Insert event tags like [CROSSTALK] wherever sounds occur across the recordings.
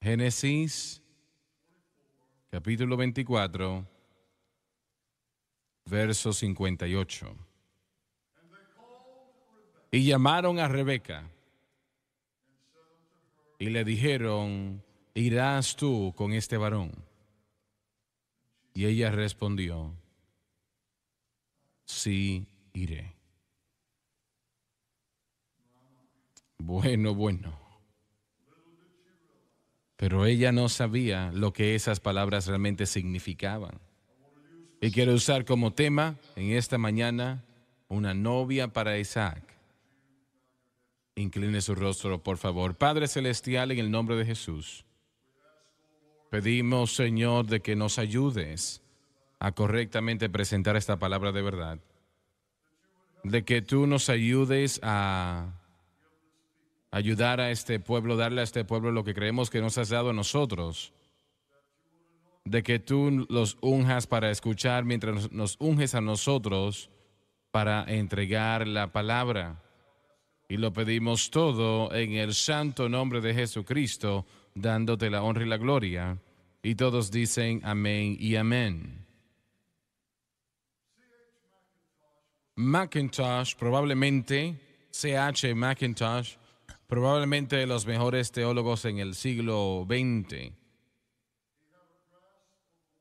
Génesis capítulo 24, verso 58. Y llamaron a Rebeca y le dijeron, irás tú con este varón. Y ella respondió, sí iré. Bueno, bueno. Pero ella no sabía lo que esas palabras realmente significaban. Y quiero usar como tema en esta mañana una novia para Isaac. Incline su rostro, por favor. Padre Celestial, en el nombre de Jesús, pedimos, Señor, de que nos ayudes a correctamente presentar esta palabra de verdad. De que tú nos ayudes a ayudar a este pueblo, darle a este pueblo lo que creemos que nos has dado a nosotros, de que tú los unjas para escuchar mientras nos unges a nosotros para entregar la palabra. Y lo pedimos todo en el santo nombre de Jesucristo, dándote la honra y la gloria. Y todos dicen amén y amén. Macintosh, probablemente CH Macintosh, probablemente los mejores teólogos en el siglo XX.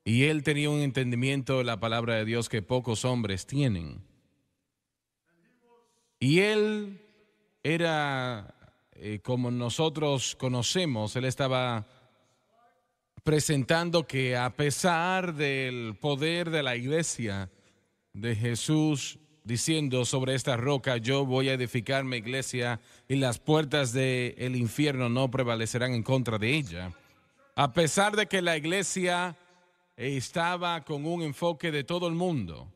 Y él tenía un entendimiento de la palabra de Dios que pocos hombres tienen. Y él era, eh, como nosotros conocemos, él estaba presentando que a pesar del poder de la iglesia de Jesús, diciendo sobre esta roca, yo voy a edificar mi iglesia y las puertas del infierno no prevalecerán en contra de ella. A pesar de que la iglesia estaba con un enfoque de todo el mundo,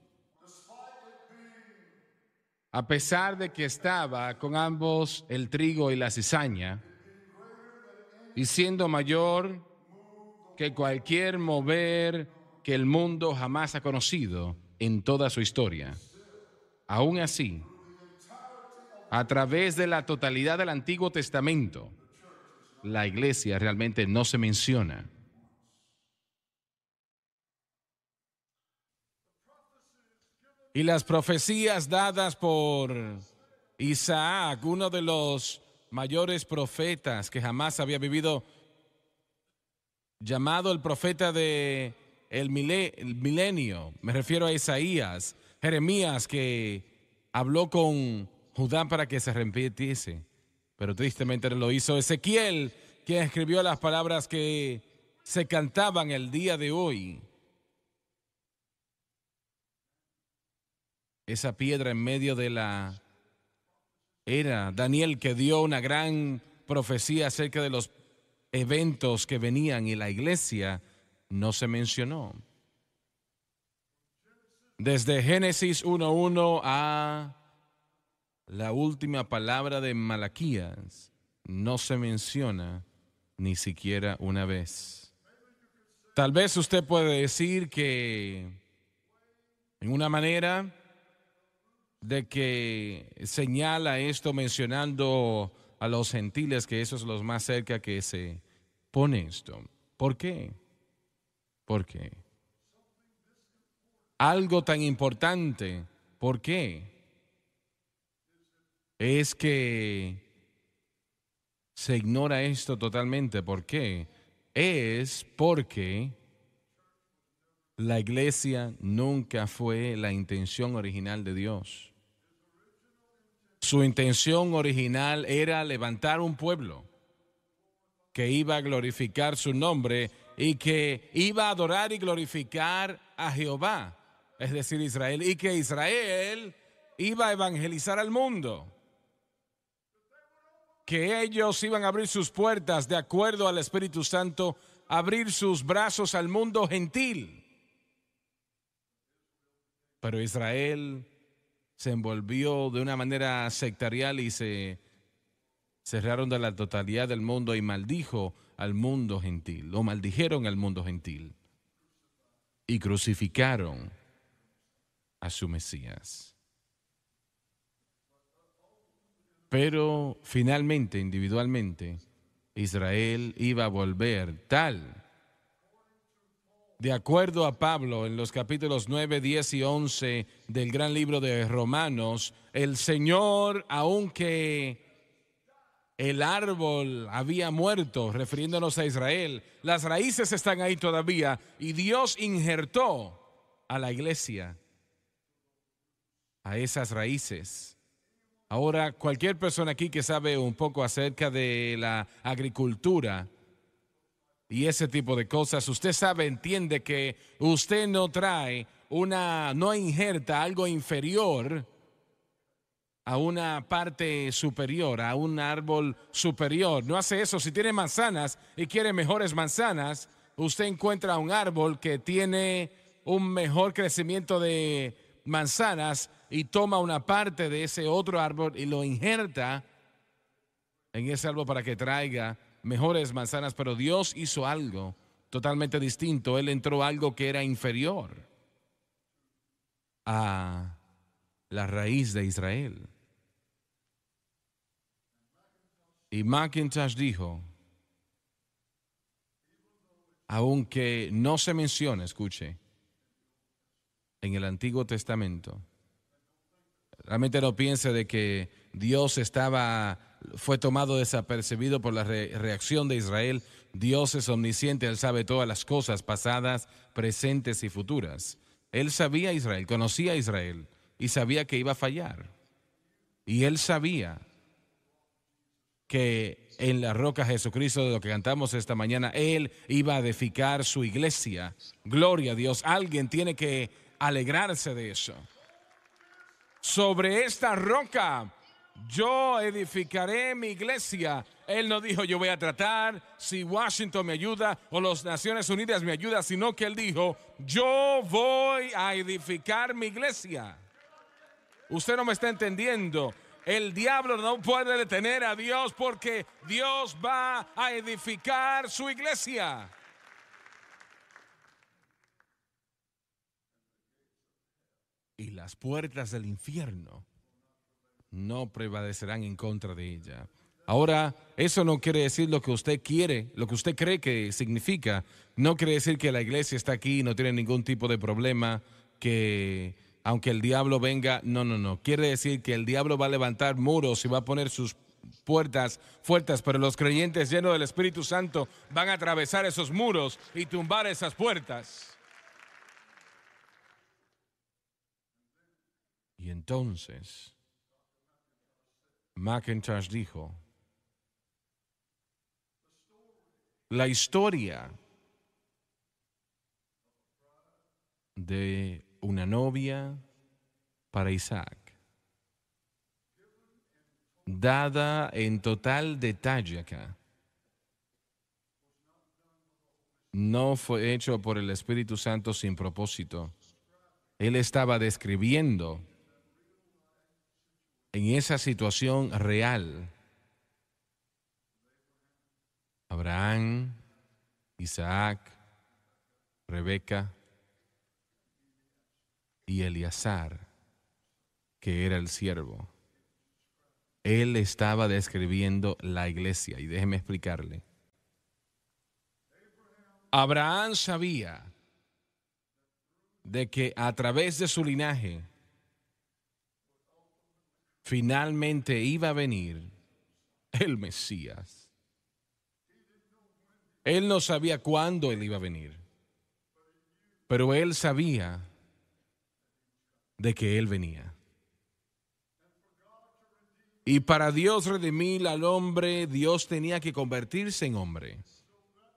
a pesar de que estaba con ambos el trigo y la cizaña, y siendo mayor que cualquier mover que el mundo jamás ha conocido en toda su historia. Aún así, a través de la totalidad del Antiguo Testamento, la iglesia realmente no se menciona. Y las profecías dadas por Isaac, uno de los mayores profetas que jamás había vivido, llamado el profeta de el milenio, me refiero a Isaías, Jeremías que habló con Judá para que se arrepintiese, pero tristemente lo hizo Ezequiel, quien escribió las palabras que se cantaban el día de hoy. Esa piedra en medio de la era Daniel que dio una gran profecía acerca de los eventos que venían y la iglesia no se mencionó. Desde Génesis 1.1 a la última palabra de Malaquías, no se menciona ni siquiera una vez. Tal vez usted puede decir que, en una manera, de que señala esto mencionando a los gentiles, que esos es los más cerca que se pone esto. ¿Por qué? ¿Por qué? algo tan importante. ¿Por qué? Es que se ignora esto totalmente. ¿Por qué? Es porque la iglesia nunca fue la intención original de Dios. Su intención original era levantar un pueblo que iba a glorificar su nombre y que iba a adorar y glorificar a Jehová es decir, Israel, y que Israel iba a evangelizar al mundo, que ellos iban a abrir sus puertas de acuerdo al Espíritu Santo, abrir sus brazos al mundo gentil. Pero Israel se envolvió de una manera sectarial y se cerraron de la totalidad del mundo y maldijo al mundo gentil, o maldijeron al mundo gentil y crucificaron a su Mesías. Pero finalmente, individualmente, Israel iba a volver tal. De acuerdo a Pablo, en los capítulos 9, 10 y 11 del gran libro de Romanos, el Señor, aunque el árbol había muerto, refiriéndonos a Israel, las raíces están ahí todavía, y Dios injertó a la iglesia a esas raíces. Ahora, cualquier persona aquí que sabe un poco acerca de la agricultura y ese tipo de cosas, usted sabe, entiende que usted no trae una, no injerta algo inferior a una parte superior, a un árbol superior. No hace eso. Si tiene manzanas y quiere mejores manzanas, usted encuentra un árbol que tiene un mejor crecimiento de manzanas y toma una parte de ese otro árbol y lo injerta en ese árbol para que traiga mejores manzanas, pero Dios hizo algo totalmente distinto. Él entró algo que era inferior a la raíz de Israel. Y Macintosh dijo, aunque no se menciona, escuche, en el Antiguo Testamento, realmente no piense de que Dios estaba, fue tomado desapercibido por la reacción de Israel. Dios es omnisciente, Él sabe todas las cosas pasadas, presentes y futuras. Él sabía a Israel, conocía a Israel y sabía que iba a fallar. Y Él sabía que en la roca Jesucristo de lo que cantamos esta mañana, Él iba a edificar su iglesia. Gloria a Dios. Alguien tiene que alegrarse de eso sobre esta roca yo edificaré mi iglesia. Él no dijo, yo voy a tratar si Washington me ayuda o las Naciones Unidas me ayudan, sino que él dijo, yo voy a edificar mi iglesia. Usted no me está entendiendo. El diablo no puede detener a Dios porque Dios va a edificar su iglesia. y las puertas del infierno no prevalecerán en contra de ella. Ahora, eso no quiere decir lo que usted quiere, lo que usted cree que significa. No quiere decir que la iglesia está aquí y no tiene ningún tipo de problema, que aunque el diablo venga, no, no, no. Quiere decir que el diablo va a levantar muros y va a poner sus puertas fuertes, pero los creyentes llenos del Espíritu Santo van a atravesar esos muros y tumbar esas puertas. Y entonces Macintosh dijo, la historia de una novia para Isaac, dada en total detalle acá. No fue hecho por el Espíritu Santo sin propósito. Él estaba describiendo en esa situación real. Abraham, Isaac, Rebeca y Eleazar, que era el siervo. Él estaba describiendo la iglesia y déjeme explicarle. Abraham sabía de que a través de su linaje, finalmente iba a venir el Mesías. Él no sabía cuándo él iba a venir, pero él sabía de que él venía. Y para Dios redimir al hombre, Dios tenía que convertirse en hombre.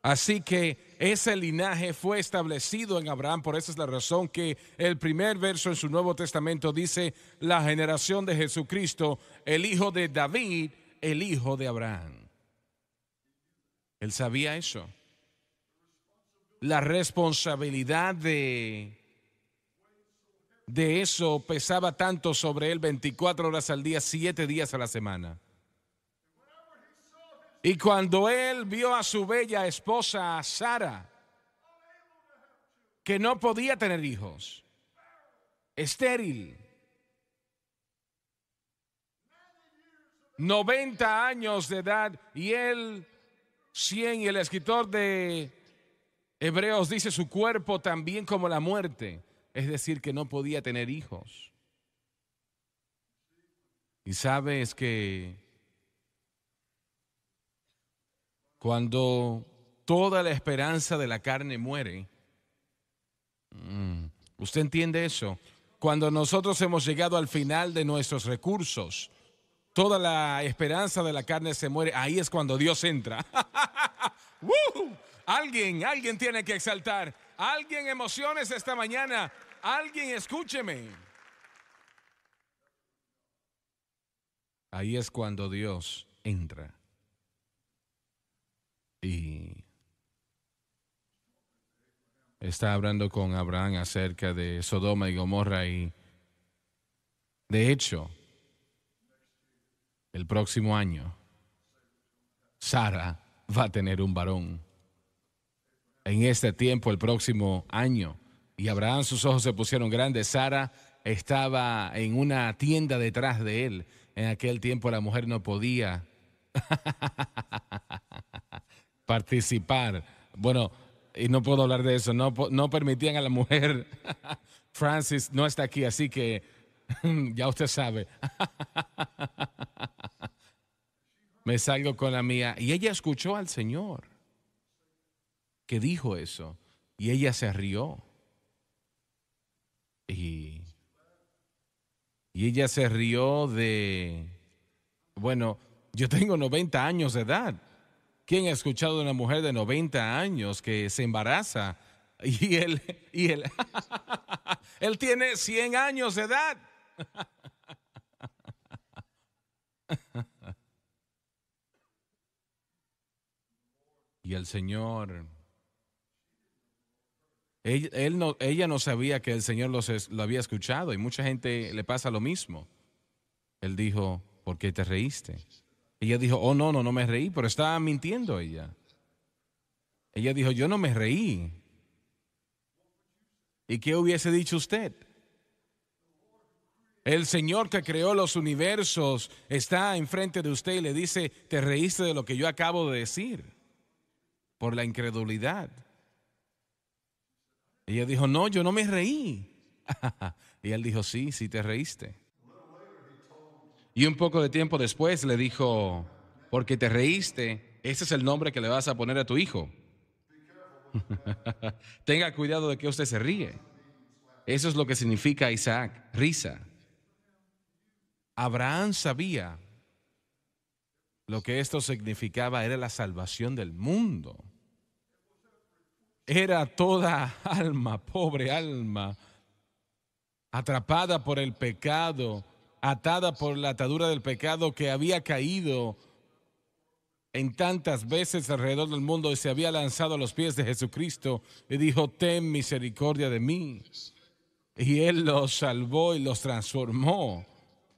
Así que ese linaje fue establecido en Abraham, por esa es la razón que el primer verso en su Nuevo Testamento dice, la generación de Jesucristo, el hijo de David, el hijo de Abraham. Él sabía eso. La responsabilidad de, de eso pesaba tanto sobre él 24 horas al día, 7 días a la semana. Y cuando él vio a su bella esposa Sara, que no podía tener hijos, estéril, 90 años de edad, y él 100, y el escritor de Hebreos dice su cuerpo también como la muerte, es decir, que no podía tener hijos. Y sabes que Cuando toda la esperanza de la carne muere, mm, ¿usted entiende eso? Cuando nosotros hemos llegado al final de nuestros recursos, toda la esperanza de la carne se muere, ahí es cuando Dios entra. [LAUGHS] Alguien, alguien tiene que exaltar. Alguien emociones esta mañana. Alguien escúcheme. Ahí es cuando Dios entra y está hablando con Abraham acerca de Sodoma y Gomorra y de hecho, el próximo año, Sara va a tener un varón. En este tiempo, el próximo año, y Abraham sus ojos se pusieron grandes, Sara estaba en una tienda detrás de él. En aquel tiempo la mujer no podía [LAUGHS] participar. Bueno, y no puedo hablar de eso, no, permitían a la mujer. [LAUGHS] Francis no está aquí, así que [LAUGHS] ya usted sabe. [LAUGHS] Me salgo con la mía. Y ella escuchó al Señor que dijo eso. Y ella se rió. Y, y ella se rió de, bueno, yo tengo 90 años de edad ¿Quién ha escuchado de una mujer de 90 años que se embaraza y él, y él [LAUGHS] tiene 100 años de edad? [LAUGHS] Y el Señor, ella no sabía que el Señor los, lo había escuchado y mucha gente le pasa lo mismo. Él dijo, ¿por qué te reíste? Ella dijo, oh no, no, no me reí, pero estaba mintiendo ella. Ella dijo, yo no me reí. ¿Y qué hubiese dicho usted? El Señor que creó los universos está enfrente de usted y le dice, te reíste de lo que yo acabo de decir por la incredulidad. Ella dijo, no, yo no me reí. [LAUGHS] y él dijo, sí, sí te reíste. Y un poco de tiempo después le dijo, porque te reíste, ese es el nombre que le vas a poner a tu hijo. [LAUGHS] Tenga cuidado de que usted se ríe. Eso es lo que significa Isaac, risa. Abraham sabía lo que esto significaba, era la salvación del mundo. Era toda alma, pobre alma, atrapada por el pecado, atada por la atadura del pecado que había caído en tantas veces alrededor del mundo y se había lanzado a los pies de Jesucristo y dijo, ten misericordia de mí. Y Él los salvó y los transformó.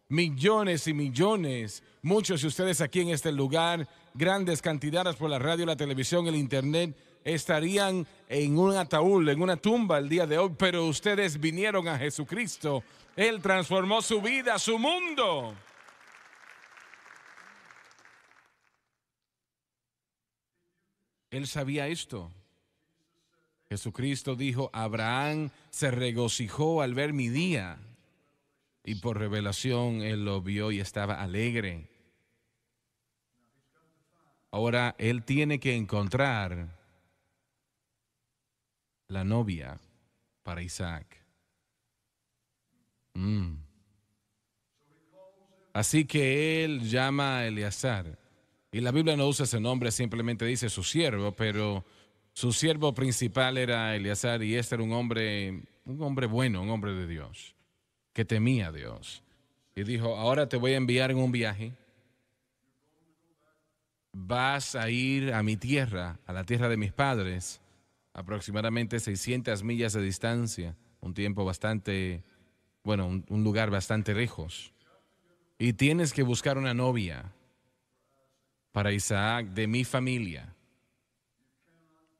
Millones y millones, muchos de ustedes aquí en este lugar, grandes cantidades por la radio, la televisión, el internet, estarían en un ataúd, en una tumba el día de hoy, pero ustedes vinieron a Jesucristo. Él transformó su vida, su mundo. Él sabía esto. Jesucristo dijo, Abraham se regocijó al ver mi día y por revelación él lo vio y estaba alegre. Ahora él tiene que encontrar la novia para Isaac. Mm. Así que él llama a Eleazar. Y la Biblia no usa ese nombre, simplemente dice su siervo, pero su siervo principal era Eleazar y este era un hombre, un hombre bueno, un hombre de Dios, que temía a Dios. Y dijo, ahora te voy a enviar en un viaje. Vas a ir a mi tierra, a la tierra de mis padres aproximadamente 600 millas de distancia, un tiempo bastante, bueno, un, lugar bastante lejos. Y tienes que buscar una novia para Isaac de mi familia.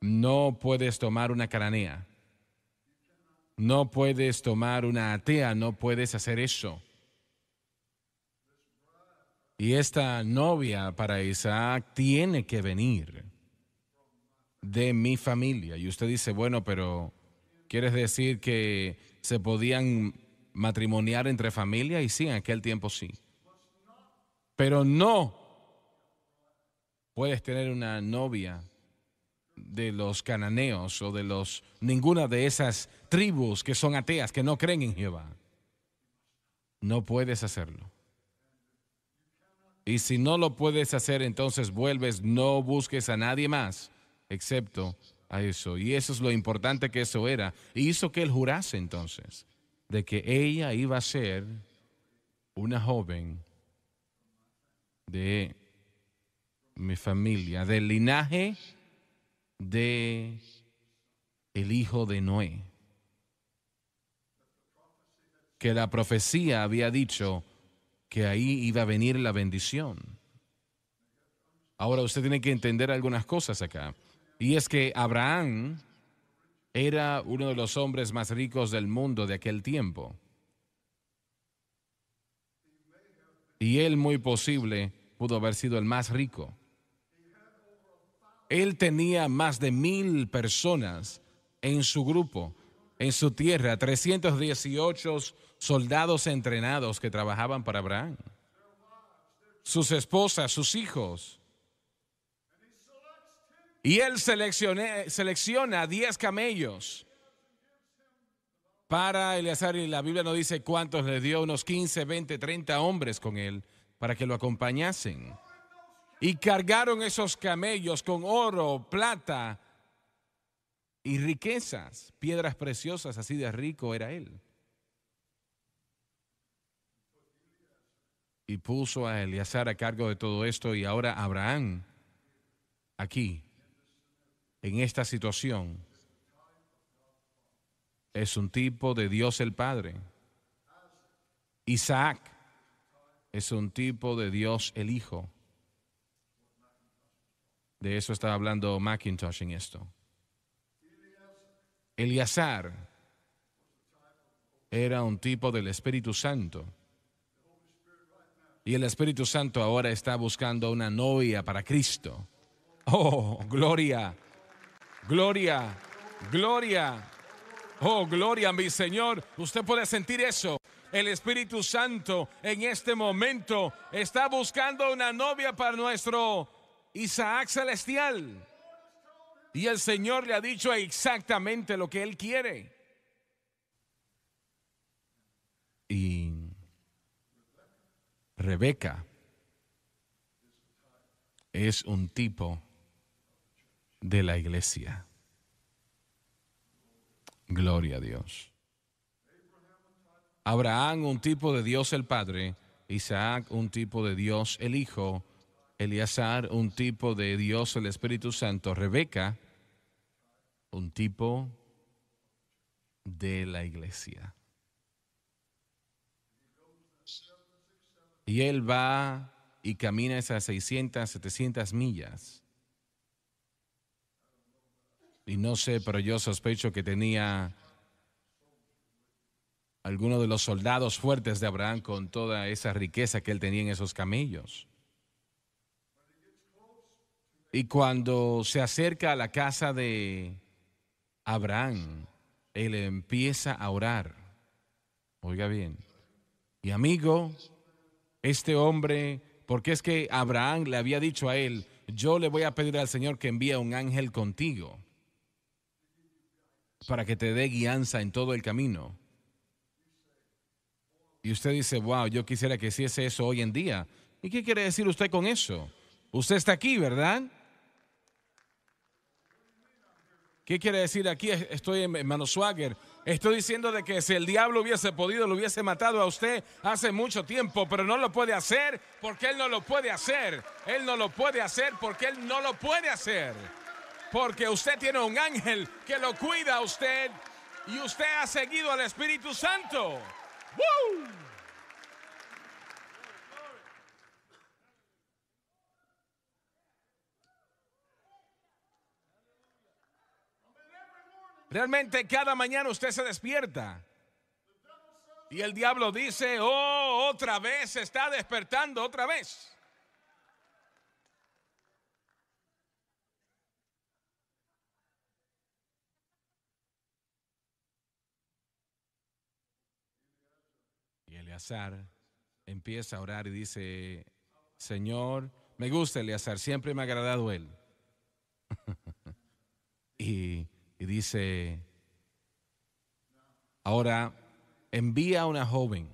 No puedes tomar una caranea... No puedes tomar una atea, no puedes hacer eso. Y esta novia para Isaac tiene que venir de mi familia. Y usted dice, bueno, pero ¿quieres decir que se podían matrimoniar entre familia? Y sí, en aquel tiempo sí. Pero no puedes tener una novia de los cananeos o de los ninguna de esas tribus que son ateas, que no creen en Jehová. No puedes hacerlo. Y si no lo puedes hacer, entonces vuelves, no busques a nadie más excepto a eso. Y eso es lo importante que eso era. Y hizo que él jurase entonces de que ella iba a ser una joven de mi familia, del linaje de el hijo de Noé. Que la profecía había dicho que ahí iba a venir la bendición. Ahora usted tiene que entender algunas cosas acá. Y es que Abraham era uno de los hombres más ricos del mundo de aquel tiempo. Y él muy posible pudo haber sido el más rico. Él tenía más de mil personas en su grupo, en su tierra, 318 soldados entrenados que trabajaban para Abraham. Sus esposas, sus hijos. Y él selecciona 10 camellos para Eleazar y la Biblia no dice cuántos le dio, unos 15, 20, 30 hombres con él para que lo acompañasen. Y cargaron esos camellos con oro, plata y riquezas, piedras preciosas, así de rico era él. Y puso a Eleazar a cargo de todo esto y ahora Abraham aquí en esta situación es un tipo de Dios el Padre. Isaac es un tipo de Dios el Hijo. De eso estaba hablando Macintosh en esto. Eleazar era un tipo del Espíritu Santo. Y el Espíritu Santo ahora está buscando una novia para Cristo. Oh, gloria Gloria, gloria. Oh, gloria mi Señor. Usted puede sentir eso. El Espíritu Santo en este momento está buscando una novia para nuestro Isaac celestial. Y el Señor le ha dicho exactamente lo que Él quiere. Y Rebeca es un tipo de la iglesia. Gloria a Dios. Abraham, un tipo de Dios el Padre, Isaac, un tipo de Dios el Hijo, Eleazar, un tipo de Dios el Espíritu Santo, Rebeca, un tipo de la iglesia. Y él va y camina esas 600, 700 millas y no sé, pero yo sospecho que tenía alguno de los soldados fuertes de Abraham con toda esa riqueza que él tenía en esos camellos. Y cuando se acerca a la casa de Abraham, él empieza a orar. Oiga bien. Y amigo, este hombre, porque es que Abraham le había dicho a él, yo le voy a pedir al Señor que envíe un ángel contigo para que te dé guianza en todo el camino. Y usted dice, wow, yo quisiera que hiciese eso hoy en día. ¿Y qué quiere decir usted con eso? Usted está aquí, ¿verdad? ¿Qué quiere decir aquí? Estoy en Swagger. Estoy diciendo de que si el diablo hubiese podido, lo hubiese matado a usted hace mucho tiempo, pero no lo puede hacer porque él no lo puede hacer. Él no lo puede hacer porque él no lo puede hacer porque usted tiene un ángel que lo cuida a usted y usted ha seguido al Espíritu Santo. Realmente cada mañana usted se despierta. Y el diablo dice, oh, otra vez se está despertando, otra vez. Eleazar empieza a orar y dice, Señor, me gusta Eleazar, siempre me ha agradado él. [LAUGHS] y, dice, ahora envía a una joven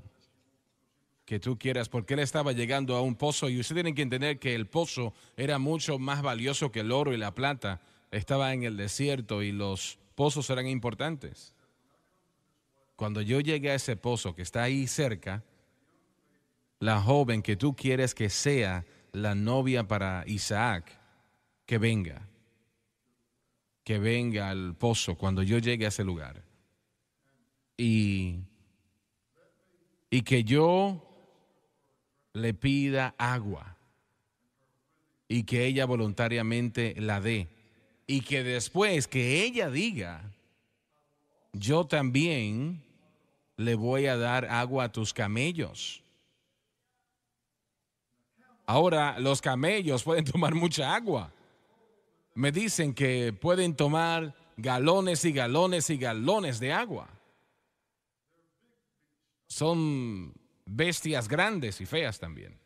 que tú quieras, porque él estaba llegando a un pozo y usted tienen que entender que el pozo era mucho más valioso que el oro y la plata. Estaba en el desierto y los pozos eran importantes cuando yo llegue a ese pozo que está ahí cerca, la joven que tú quieres que sea la novia para Isaac, que venga, que venga al pozo cuando yo llegue a ese lugar. Y, y que yo le pida agua y que ella voluntariamente la dé. Y que después que ella diga, yo también le voy a dar agua a tus camellos. Ahora los camellos pueden tomar mucha agua. Me dicen que pueden tomar galones y galones y galones de agua. Son bestias grandes y feas también.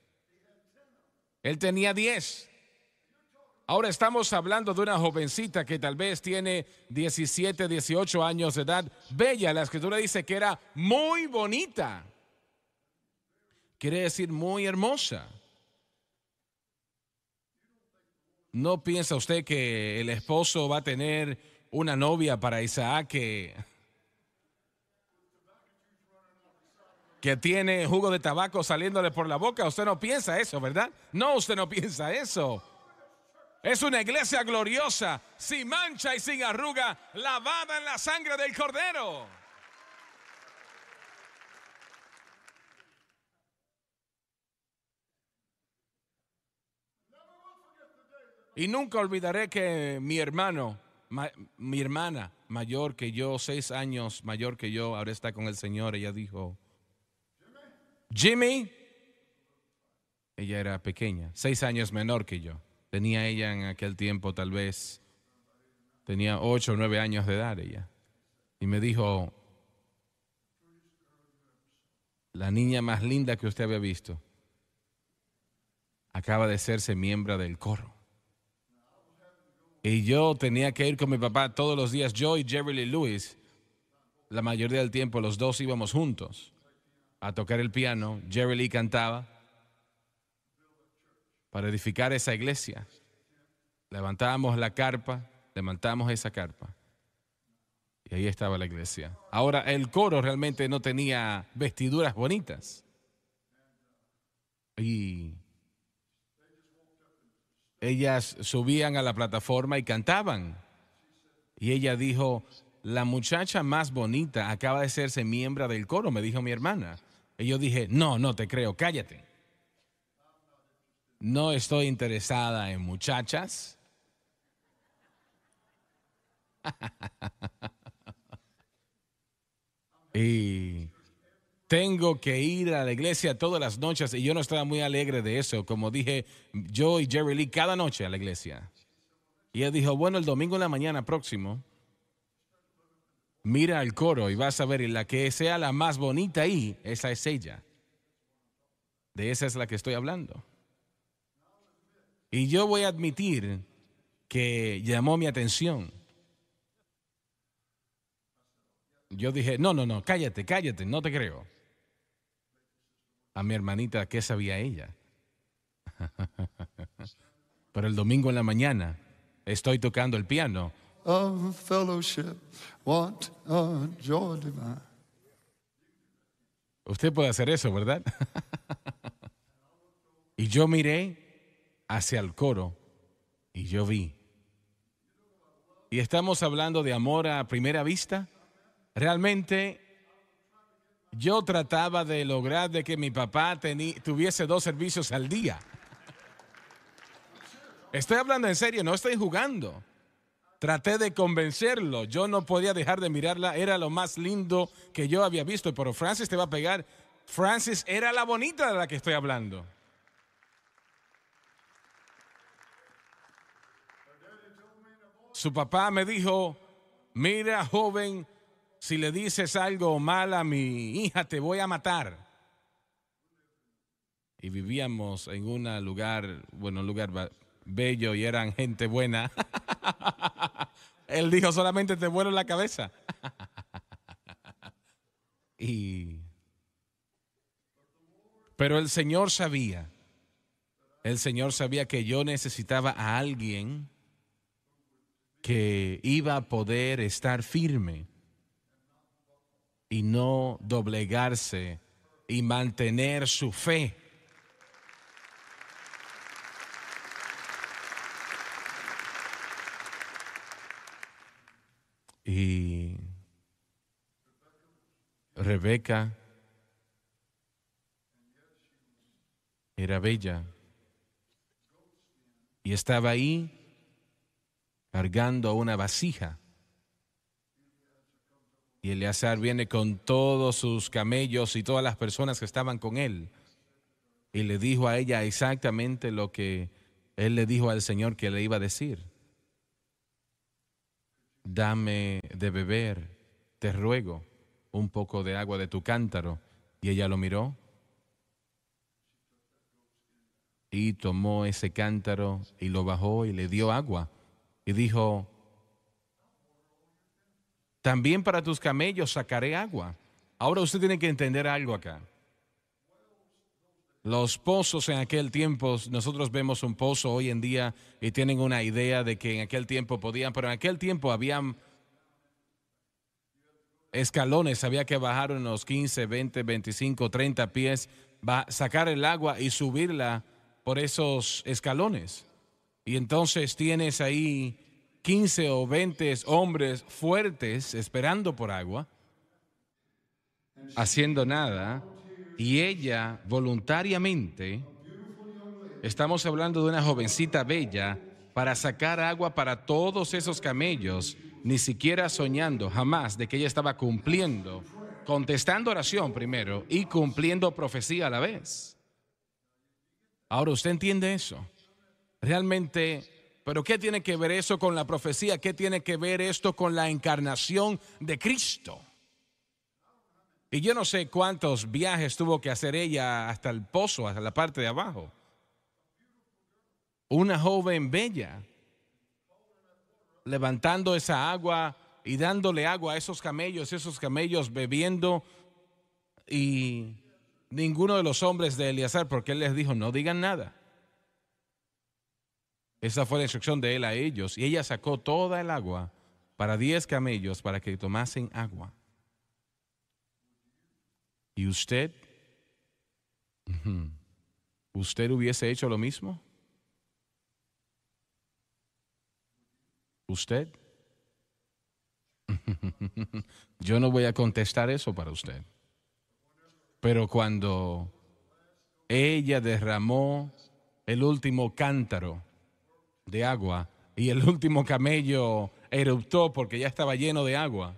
Él tenía diez. Ahora estamos hablando de una jovencita que tal vez tiene 17, 18 años de edad. Bella, la escritura dice que era muy bonita. Quiere decir muy hermosa. ¿No piensa usted que el esposo va a tener una novia para Isaac que, eh, que tiene jugo de tabaco saliéndole por la boca? Usted no piensa eso, ¿verdad? No, usted no piensa eso. Es una iglesia gloriosa, sin mancha y sin arruga, lavada en la sangre del Cordero. Y nunca olvidaré que mi hermano, mi hermana mayor que yo, seis años mayor que yo, ahora está con el Señor, ella dijo, Jimmy, ella era pequeña, seis años menor que yo. Tenía ella en aquel tiempo tal vez, tenía ocho o nueve años de edad ella. Y me dijo, la niña más linda que usted había visto acaba de hacerse miembro del coro. Y yo tenía que ir con mi papá todos los días, yo y Jerry Lee Lewis. La mayoría del tiempo los dos íbamos juntos a tocar el piano, Jerry Lee cantaba para edificar esa iglesia. Levantábamos la carpa, levantamos esa carpa. Y ahí estaba la iglesia. Ahora, el coro realmente no tenía vestiduras bonitas. Y ellas subían a la plataforma y cantaban. Y ella dijo, la muchacha más bonita acaba de hacerse miembro del coro, me dijo mi hermana. Y yo dije, no, no te creo, cállate. No estoy interesada en muchachas. [LAUGHS] y tengo que ir a la iglesia todas las noches y yo no estaba muy alegre de eso. Como dije yo y Jerry Lee cada noche a la iglesia. Y él dijo, bueno, el domingo en la mañana próximo, mira al coro y vas a ver, y la que sea la más bonita ahí, esa es ella. De esa es la que estoy hablando. Y yo voy a admitir que llamó mi atención. Yo dije, no, no, no, cállate, cállate, no te creo. A mi hermanita, ¿qué sabía ella? [LAUGHS] Pero el domingo en la mañana estoy tocando el piano. Usted puede hacer eso, ¿verdad? [LAUGHS] y yo miré hacia el coro y yo vi. Y estamos hablando de amor a primera vista. Realmente yo trataba de lograr de que mi papá tuviese dos servicios al día. Estoy hablando en serio, no estoy jugando. Traté de convencerlo, yo no podía dejar de mirarla, era lo más lindo que yo había visto, pero Francis te va a pegar. Francis era la bonita de la que estoy hablando. Su papá me dijo, mira joven, si le dices algo mal a mi hija, te voy a matar. Y vivíamos en un lugar, bueno, un lugar bello y eran gente buena. [LAUGHS] Él dijo, solamente te vuelo la cabeza. [LAUGHS] y... Pero el Señor sabía, el Señor sabía que yo necesitaba a alguien que iba a poder estar firme y no doblegarse y mantener su fe. Y Rebeca era bella y estaba ahí cargando una vasija. Y Eleazar viene con todos sus camellos y todas las personas que estaban con él. Y le dijo a ella exactamente lo que él le dijo al Señor que le iba a decir. Dame de beber, te ruego, un poco de agua de tu cántaro. Y ella lo miró y tomó ese cántaro y lo bajó y le dio agua y dijo, también para tus camellos sacaré agua. Ahora usted tiene que entender algo acá. Los pozos en aquel tiempo, nosotros vemos un pozo hoy en día y tienen una idea de que en aquel tiempo podían, pero en aquel tiempo habían escalones, había que bajar unos 15, 20, 25, 30 pies, sacar el agua y subirla por esos escalones y entonces tienes ahí 15 o 20 hombres fuertes esperando por agua, haciendo nada, y ella voluntariamente, estamos hablando de una jovencita bella, para sacar agua para todos esos camellos, ni siquiera soñando jamás de que ella estaba cumpliendo, contestando oración primero y cumpliendo profecía a la vez. Ahora usted entiende eso. Realmente, pero ¿qué tiene que ver eso con la profecía? ¿Qué tiene que ver esto con la encarnación de Cristo? Y yo no sé cuántos viajes tuvo que hacer ella hasta el pozo, hasta la parte de abajo. Una joven bella, levantando esa agua y dándole agua a esos camellos, esos camellos bebiendo y ninguno de los hombres de Eleazar, porque él les dijo, no digan nada. Esa fue la instrucción de él a ellos. Y ella sacó toda el agua para diez camellos para que tomasen agua. ¿Y usted? ¿Usted hubiese hecho lo mismo? ¿Usted? [LAUGHS] Yo no voy a contestar eso para usted. Pero cuando ella derramó el último cántaro, de agua y el [LAUGHS] último camello eruptó porque ya estaba lleno de agua.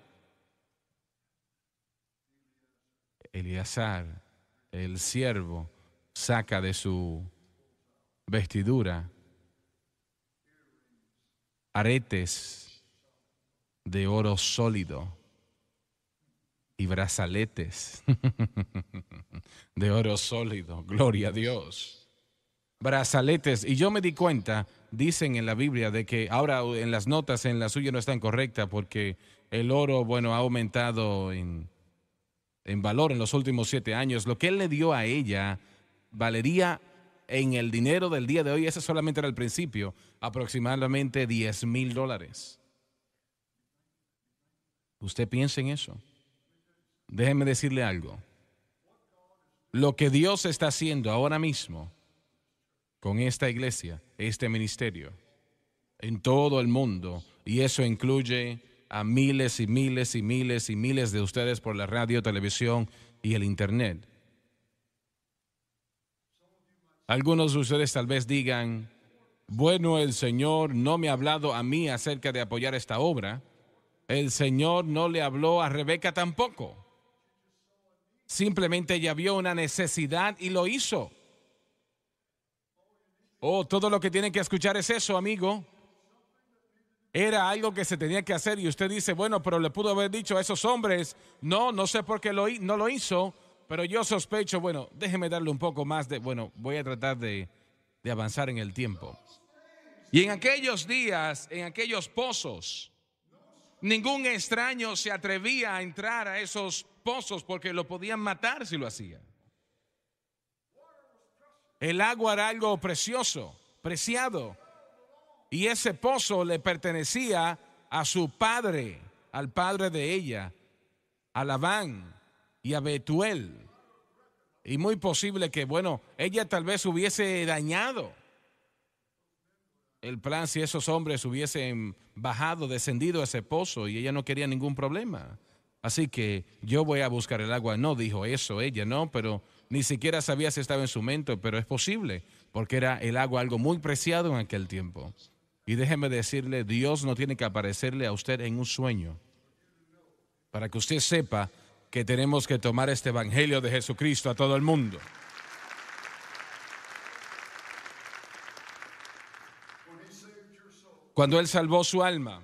Eleazar, el siervo, saca de su vestidura aretes de oro sólido y brazaletes [LAUGHS] de oro sólido. Gloria a Dios brazaletes. Y yo me di cuenta, dicen en la Biblia, de que ahora en las notas, en la suya no están correctas porque el oro, bueno, ha aumentado en, en valor en los últimos siete años. Lo que él le dio a ella valería en el dinero del día de hoy, ese solamente era el principio, aproximadamente 10 mil dólares. Usted piensa en eso. Déjeme decirle algo. Lo que Dios está haciendo ahora mismo con esta iglesia, este ministerio, en todo el mundo. Y eso incluye a miles y miles y miles y miles de ustedes por la radio, televisión y el Internet. Algunos de ustedes tal vez digan, bueno, el Señor no me ha hablado a mí acerca de apoyar esta obra. El Señor no le habló a Rebeca tampoco. Simplemente ella vio una necesidad y lo hizo. Oh, todo lo que tienen que escuchar es eso, amigo. Era algo que se tenía que hacer y usted dice, bueno, pero le pudo haber dicho a esos hombres, no, no sé por qué lo, no lo hizo, pero yo sospecho, bueno, déjeme darle un poco más de, bueno, voy a tratar de, avanzar en el tiempo. Y en aquellos días, en aquellos pozos, ningún extraño se atrevía a entrar a esos pozos porque lo podían matar si lo hacían. El agua era algo precioso, preciado. Y ese pozo le pertenecía a su padre, al padre de ella, a Labán y a Betuel. Y muy posible que, bueno, ella tal vez hubiese dañado el plan si esos hombres hubiesen bajado, descendido a ese pozo y ella no quería ningún problema. Así que yo voy a buscar el agua. No dijo eso ella, no, pero ni siquiera sabía si estaba en su mente, pero es posible, porque era el agua algo muy preciado en aquel tiempo. Y déjeme decirle, Dios no tiene que aparecerle a usted en un sueño, para que usted sepa que tenemos que tomar este Evangelio de Jesucristo a todo el mundo. Cuando Él salvó su alma,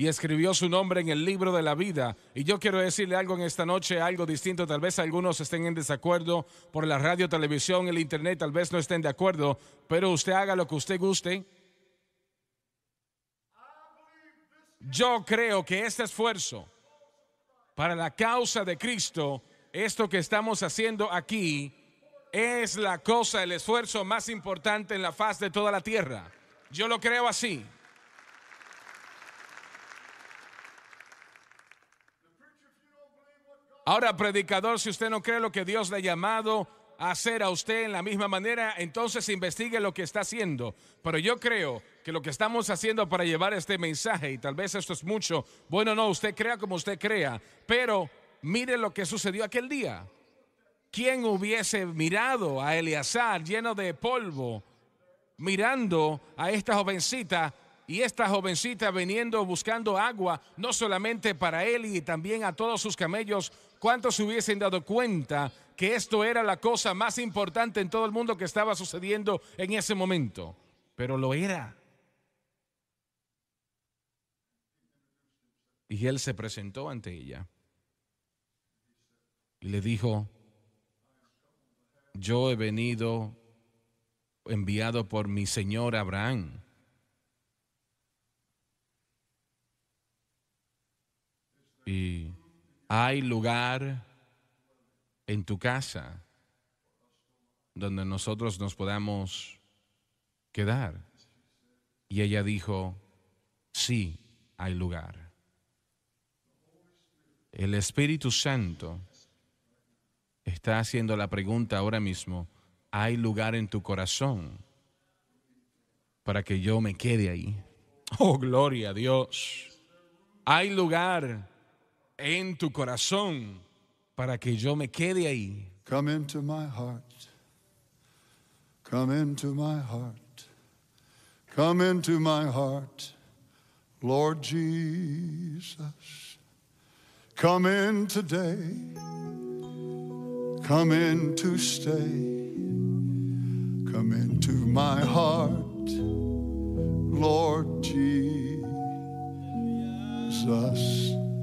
y escribió su nombre en el libro de la vida. Y yo quiero decirle algo en esta noche, algo distinto. Tal vez algunos estén en desacuerdo por la radio, televisión, el internet, tal vez no estén de acuerdo, pero usted haga lo que usted guste. Yo creo que este esfuerzo para la causa de Cristo, esto que estamos haciendo aquí, es la cosa, el esfuerzo más importante en la faz de toda la tierra. Yo lo creo así. Ahora, predicador, si usted no cree lo que Dios le ha llamado a hacer a usted en la misma manera, entonces investigue lo que está haciendo. Pero yo creo que lo que estamos haciendo para llevar este mensaje, y tal vez esto es mucho, bueno, no, usted crea como usted crea, pero mire lo que sucedió aquel día. ¿Quién hubiese mirado a Eleazar lleno de polvo, mirando a esta jovencita y esta jovencita viniendo buscando agua, no solamente para él y también a todos sus camellos, ¿Cuántos se hubiesen dado cuenta que esto era la cosa más importante en todo el mundo que estaba sucediendo en ese momento? Pero lo era. Y él se presentó ante ella y le dijo, yo he venido enviado por mi señor Abraham. Y hay lugar en tu casa donde nosotros nos podamos quedar. Y ella dijo, sí, hay lugar. El Espíritu Santo está haciendo la pregunta ahora mismo, ¿hay lugar en tu corazón para que yo me quede ahí? [LAUGHS] Oh, gloria a Dios. Hay lugar en tu corazón para que yo me quede ahí. Come into my heart. Come into my heart. Come into my heart. Lord Jesus. Come in today. Come in to stay. Come into my heart. Lord Jesus.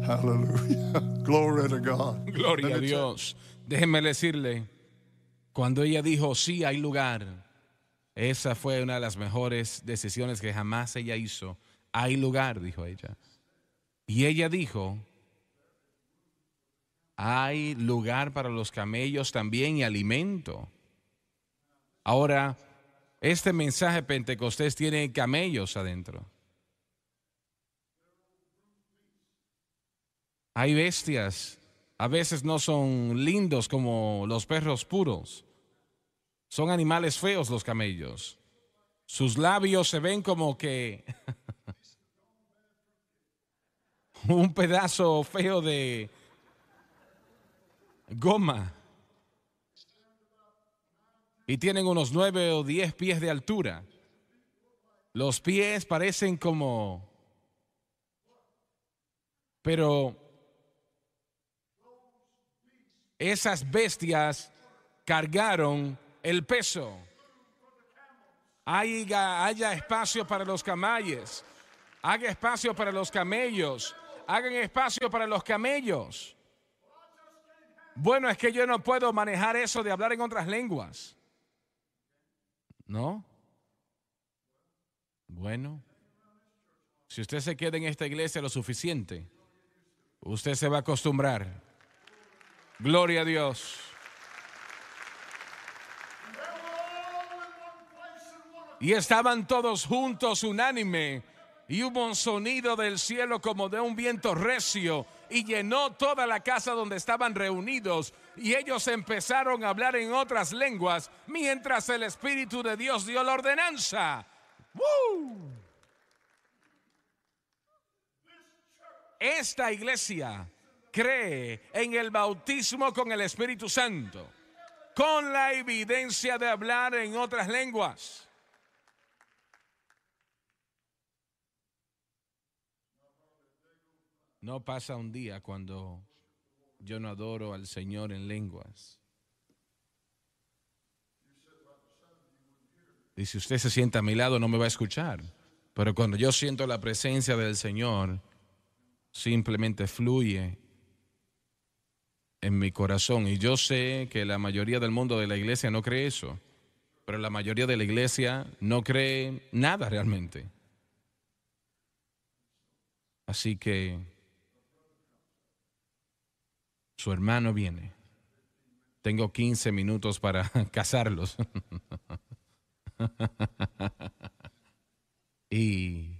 aleluya, Gloria a Dios. Déjenme decirle, cuando ella dijo, sí, hay lugar, esa fue una de las mejores decisiones que jamás ella hizo. Hay lugar, dijo ella. Y ella dijo, hay lugar para los camellos también y alimento. Ahora, este mensaje pentecostés tiene camellos adentro. Hay bestias, a veces no son lindos como los perros puros. Son animales feos los camellos. Sus labios se ven como que [LAUGHS] un pedazo feo de goma. Y tienen unos nueve o diez pies de altura. Los pies parecen como... Pero esas bestias cargaron el peso. Haya, espacio para los camayes. haga espacio para los camellos, hagan espacio para los camellos. Bueno, es que yo no puedo manejar eso de hablar en otras lenguas. ¿No? Bueno, si usted se queda en esta iglesia lo suficiente, usted se va a acostumbrar. Gloria a Dios. Y estaban todos juntos unánime y hubo un sonido del cielo como de un viento recio y llenó toda la casa donde estaban reunidos y ellos empezaron a hablar en otras lenguas mientras el Espíritu de Dios dio la ordenanza. Esta iglesia cree en el bautismo con el Espíritu Santo, con la evidencia de hablar en otras lenguas. No pasa un día cuando yo no adoro al Señor en lenguas. Y si usted se sienta a mi lado no me va a escuchar. Pero cuando yo siento la presencia del Señor, simplemente fluye en mi corazón. Y yo sé que la mayoría del mundo de la iglesia no cree eso, pero la mayoría de la iglesia no cree nada realmente. Así que su hermano viene. Tengo 15 minutos para [LAUGHS] casarlos. [LAUGHS] y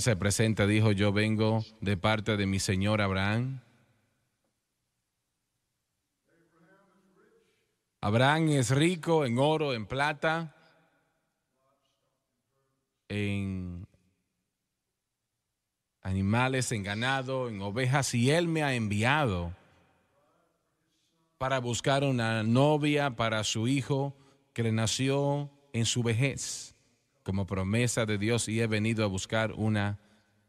se presenta, dijo, yo vengo de parte de mi señor Abraham. Abraham es rico en oro, en plata, en animales, en ganado, en ovejas, y él me ha enviado para buscar una novia para su hijo que le nació en su vejez como promesa de Dios y he venido a buscar una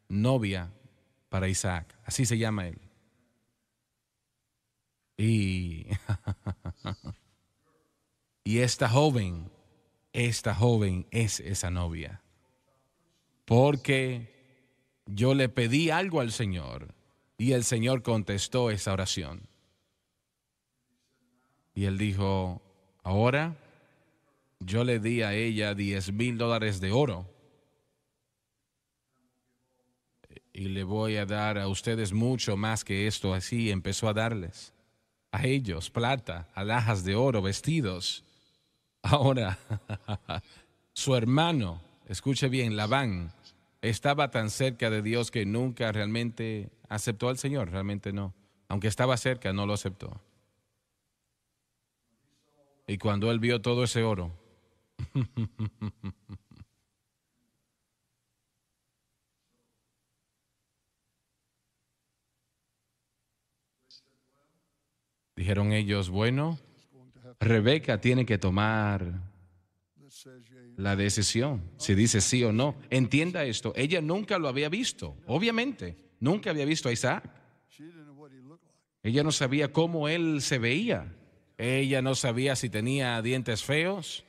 novia para Isaac. Así se llama él. Y, [LAUGHS] y esta joven, esta joven es esa novia. Porque yo le pedí algo al Señor y el Señor contestó esa oración. Y él dijo, ahora yo le di a ella 10 mil dólares de oro. Y le voy a dar a ustedes mucho más que esto. Así empezó a darles. A ellos plata, alhajas de oro, vestidos. Ahora, [LAUGHS] su hermano, escuche bien, Labán, estaba tan cerca de Dios que nunca realmente aceptó al Señor, realmente no. Aunque estaba cerca, no lo aceptó. Y cuando él vio todo ese oro, [LAUGHS] Dijeron ellos, bueno, Rebeca tiene que tomar la decisión, si dice sí o no. Entienda esto, ella nunca lo había visto, obviamente, nunca había visto a Isaac. Ella no sabía cómo él se veía, ella no sabía si tenía dientes feos,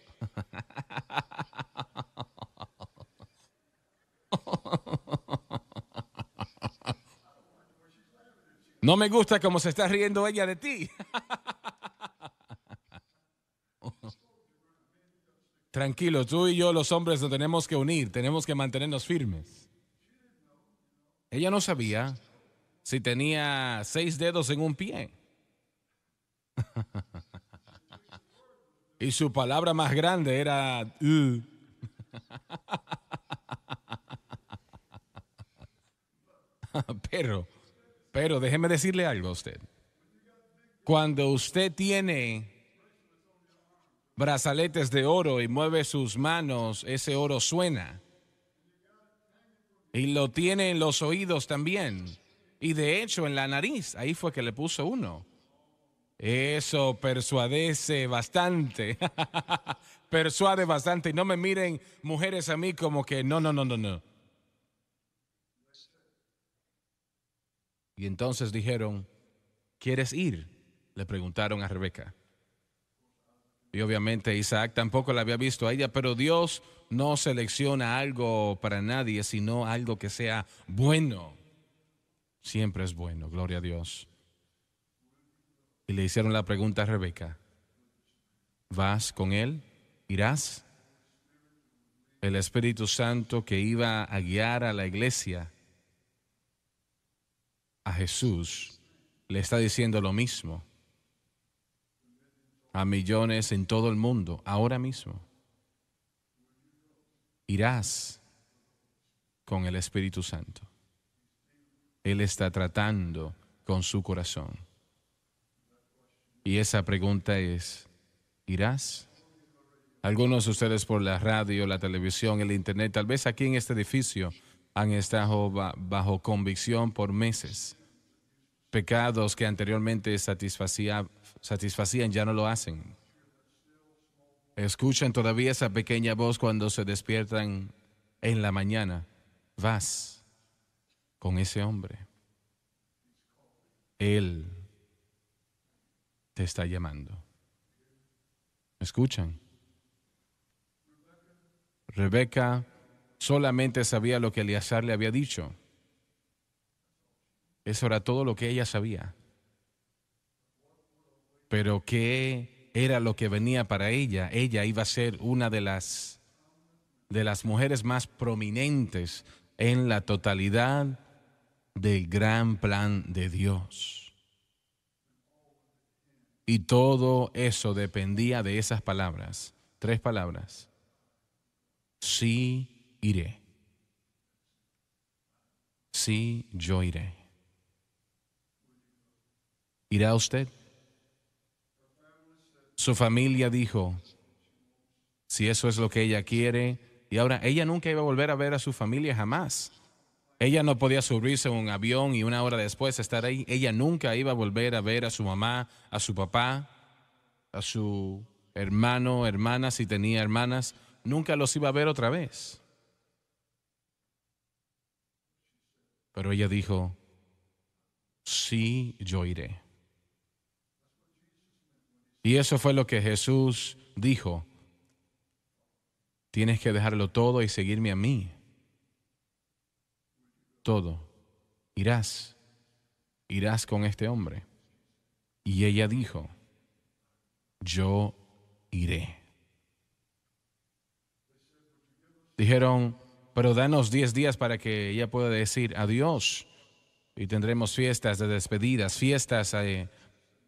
no me gusta cómo se está riendo ella de ti. Tranquilo, tú y yo los hombres nos tenemos que unir, tenemos que mantenernos firmes. Ella no sabía si tenía seis dedos en un pie. Y su palabra más grande era... Uh". [LAUGHS] Pero, pero déjeme decirle algo a usted. Cuando usted tiene brazaletes de oro y mueve sus manos, ese oro suena. Y lo tiene en los oídos también. Y de hecho en la nariz, ahí fue que le puso uno. Eso persuadece bastante. [LAUGHS] Persuade bastante. Y no me miren mujeres a mí como que no, no, no, no, no. Y entonces dijeron, ¿quieres ir? Le preguntaron a Rebeca. Y obviamente Isaac tampoco la había visto a ella, pero Dios no selecciona algo para nadie, sino algo que sea bueno. Siempre es bueno, gloria a Dios y le hicieron la pregunta a Rebeca, ¿vas con él? ¿Irás? El Espíritu Santo que iba a guiar a la iglesia a Jesús le está diciendo lo mismo a millones en todo el mundo ahora mismo. Irás con el Espíritu Santo. Él está tratando con su corazón. Y esa pregunta es, ¿irás? Algunos de ustedes por la radio, la televisión, el internet, tal vez aquí en este edificio han estado bajo convicción por meses. Pecados que anteriormente satisfacían ya no lo hacen. Escuchan todavía esa pequeña voz cuando se despiertan en la mañana. Vas con ese hombre. Él te está llamando. escuchan? Rebeca solamente sabía lo que Eleazar le había dicho. Eso era todo lo que ella sabía. Pero ¿qué era lo que venía para ella? Ella iba a ser una de las, de las mujeres más prominentes en la totalidad del gran plan de Dios. Y todo eso dependía de esas palabras, tres palabras. Sí iré. Sí, yo iré. ¿Irá usted? Su familia dijo, si eso es lo que ella quiere, y ahora ella nunca iba a volver a ver a su familia jamás. Ella no podía subirse a un avión y una hora después estar ahí. Ella nunca iba a volver a ver a su mamá, a su papá, a su hermano, hermana, si tenía hermanas. Nunca los iba a ver otra vez. Pero ella dijo, sí, yo iré. Y eso fue lo que Jesús dijo. Tienes que dejarlo todo y seguirme a mí todo, irás, irás con este hombre. Y ella dijo, yo iré. Dijeron, pero danos diez días para que ella pueda decir adiós y tendremos fiestas de despedidas, fiestas, eh,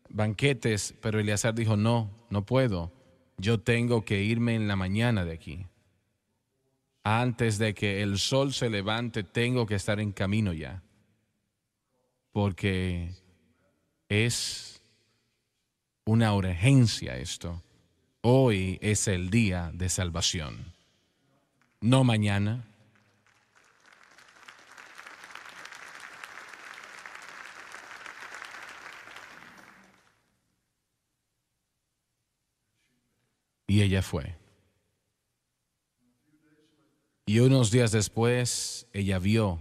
banquetes, pero Eleazar dijo, no, no puedo, yo tengo que irme en la mañana de aquí antes de que el sol se levante, tengo que estar en camino ya, porque es una urgencia esto. Hoy es el día de salvación, no mañana. Y ella fue. Y unos días después ella vio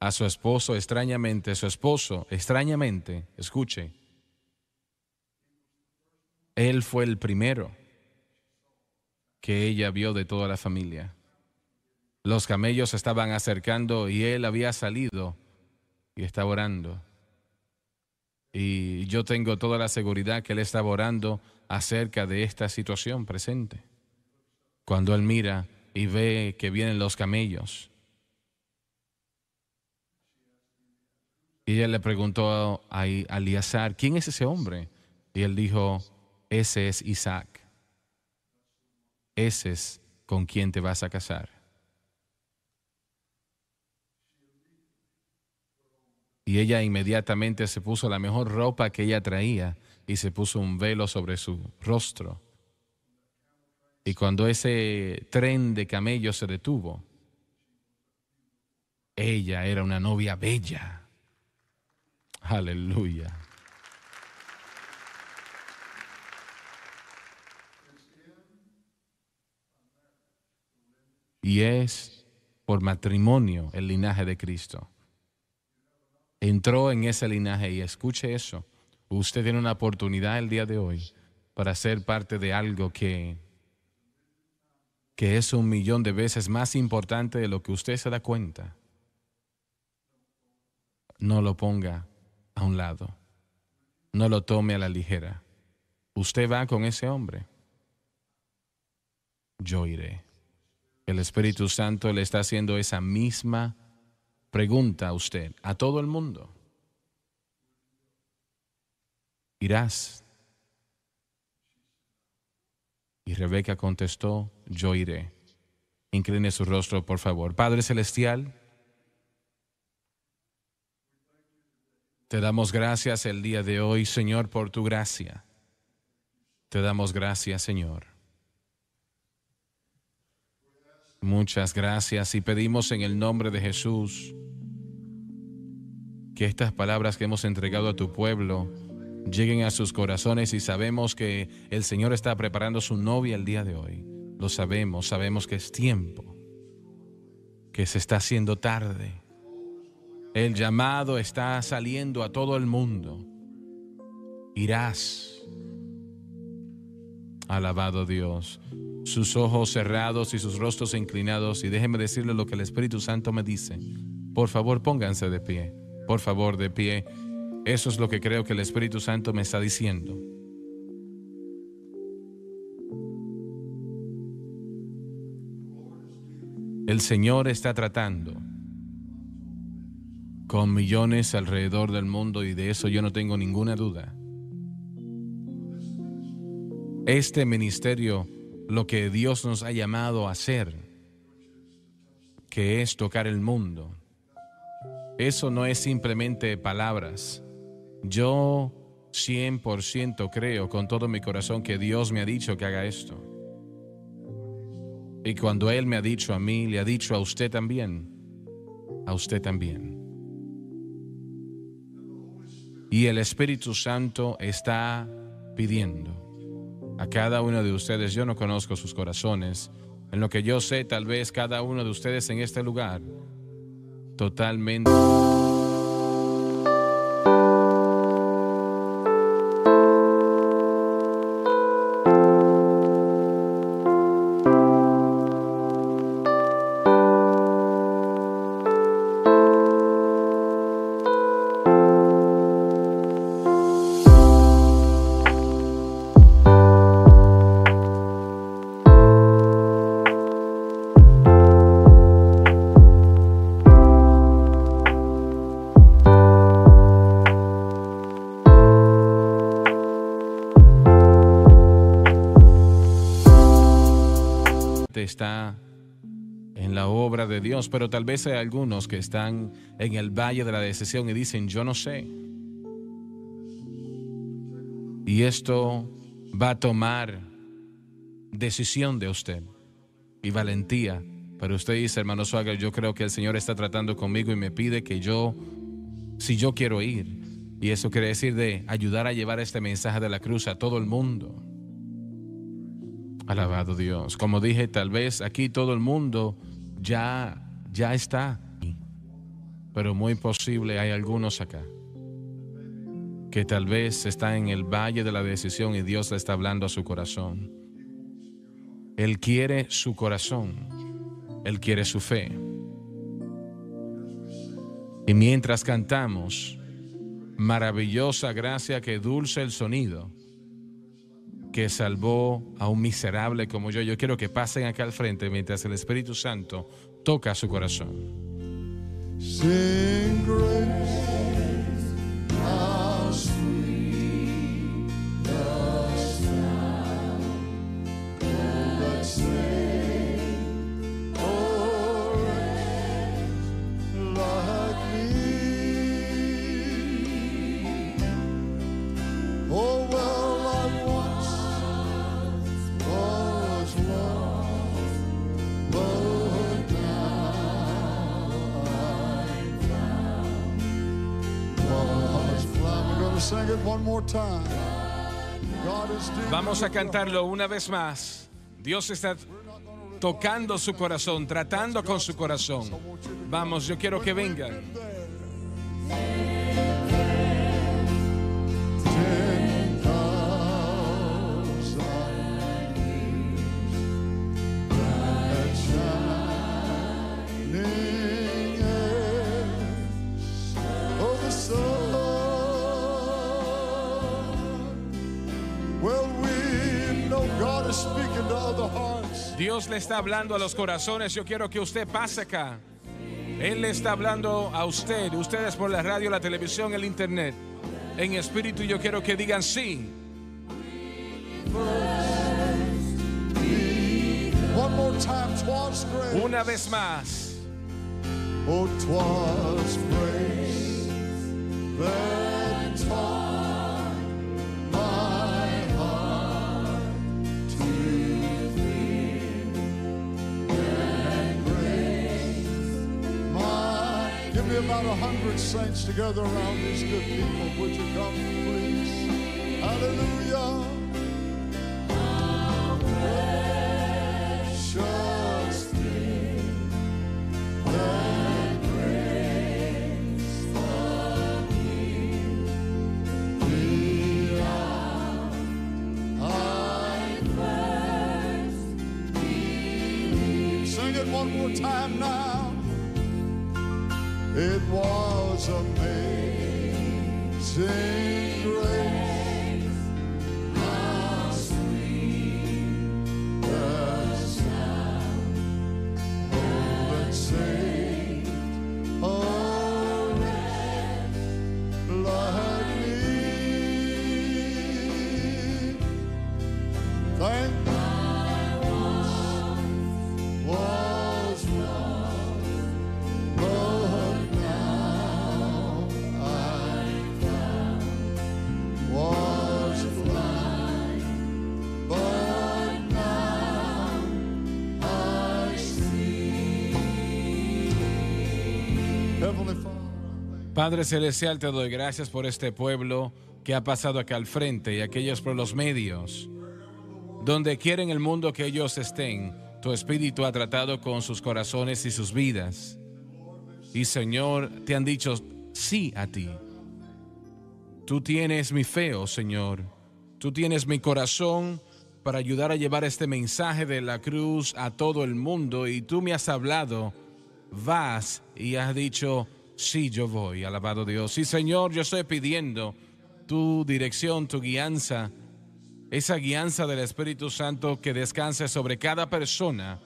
a su esposo extrañamente, su esposo extrañamente, escuche, él fue el primero que ella vio de toda la familia. Los camellos estaban acercando y él había salido y estaba orando. Y yo tengo toda la seguridad que él estaba orando acerca de esta situación presente. Cuando él mira y ve que vienen los camellos. Y ella le preguntó a Aliazar, ¿quién es ese hombre? Y él dijo, ese es Isaac. Ese es con quien te vas a casar. Y ella inmediatamente se puso la mejor ropa que ella traía y se puso un velo sobre su rostro y cuando ese tren de camellos se detuvo, ella era una novia bella. Aleluya. Y es por matrimonio el linaje de Cristo. Entró en ese linaje y escuche eso. Usted tiene una oportunidad el día de hoy para ser parte de algo que que es un millón de veces más importante de lo que usted se da cuenta, no lo ponga a un lado, no lo tome a la ligera. Usted va con ese hombre, yo iré. El Espíritu Santo le está haciendo esa misma pregunta a usted, a todo el mundo. Irás y Rebeca contestó, yo iré. Incline su rostro, por favor. Padre Celestial, te damos gracias el día de hoy, Señor, por tu gracia. Te damos gracias, Señor. Muchas gracias y pedimos en el nombre de Jesús que estas palabras que hemos entregado a tu pueblo lleguen a sus corazones y sabemos que el Señor está preparando su novia el día de hoy. Lo sabemos, sabemos que es tiempo, que se está haciendo tarde. El llamado está saliendo a todo el mundo. Irás. Alabado Dios. Sus ojos cerrados y sus rostros inclinados. Y déjeme decirle lo que el Espíritu Santo me dice. Por favor, pónganse de pie. Por favor, de pie. Eso es lo que creo que el Espíritu Santo me está diciendo. El Señor está tratando con millones alrededor del mundo y de eso yo no tengo ninguna duda. Este ministerio, lo que Dios nos ha llamado a hacer, que es tocar el mundo, eso no es simplemente palabras. Yo 100% creo con todo mi corazón que Dios me ha dicho que haga esto. Y cuando Él me ha dicho a mí, le ha dicho a usted también, a usted también. Y el Espíritu Santo está pidiendo a cada uno de ustedes, yo no conozco sus corazones, en lo que yo sé, tal vez cada uno de ustedes en este lugar, totalmente... Dios, pero tal vez hay algunos que están en el valle de la decisión y dicen, yo no sé. Y esto va a tomar decisión de usted y valentía. Pero usted dice, hermano Suárez, yo creo que el Señor está tratando conmigo y me pide que yo, si yo quiero ir, y eso quiere decir de ayudar a llevar este mensaje de la cruz a todo el mundo. Alabado Dios. Como dije, tal vez aquí todo el mundo ya, ya está. Pero muy posible hay algunos acá que tal vez están en el valle de la decisión y Dios le está hablando a su corazón. Él quiere su corazón, Él quiere su fe. Y mientras cantamos, maravillosa gracia que dulce el sonido, que salvó a un miserable como yo. Yo quiero que pasen acá al frente mientras el Espíritu Santo toca su corazón. Vamos a cantarlo una vez más. Dios está tocando su corazón, tratando con su corazón. Vamos, yo quiero que vengan. Dios le está hablando a los corazones. Yo quiero que usted pase acá. Él le está hablando a usted, ustedes por la radio, la televisión, el internet. En espíritu yo quiero que digan sí. Una vez más. Oh, about a hundred saints together around these good people. Would you come, please? Hallelujah. Padre Celestial, te doy gracias por este pueblo que ha pasado acá al frente y aquellos por los medios. Donde quieren el mundo que ellos estén, tu Espíritu ha tratado con sus corazones y sus vidas. Y Señor, te han dicho sí a ti. Tú tienes mi fe, oh Señor. Tú tienes mi corazón para ayudar a llevar este mensaje de la cruz a todo el mundo. Y tú me has hablado, vas y has dicho, Sí, yo voy, alabado Dios. Sí, Señor, yo estoy pidiendo tu dirección, tu guianza, esa guianza del Espíritu Santo que descanse sobre cada persona.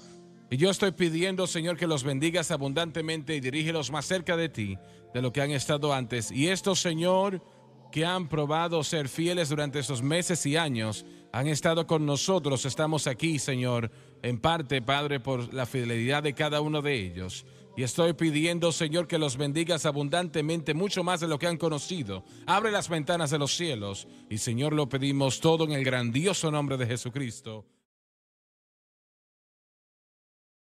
Y yo estoy pidiendo, Señor, que los bendigas abundantemente y dirígelos más cerca de ti de lo que han estado antes. Y estos, Señor, que han probado ser fieles durante esos meses y años, han estado con nosotros. Estamos aquí, Señor, en parte, Padre, por la fidelidad de cada uno de ellos. Y estoy pidiendo, Señor, que los bendigas abundantemente, mucho más de lo que han conocido. Abre las ventanas de los cielos. Y, Señor, lo pedimos todo en el grandioso nombre de Jesucristo.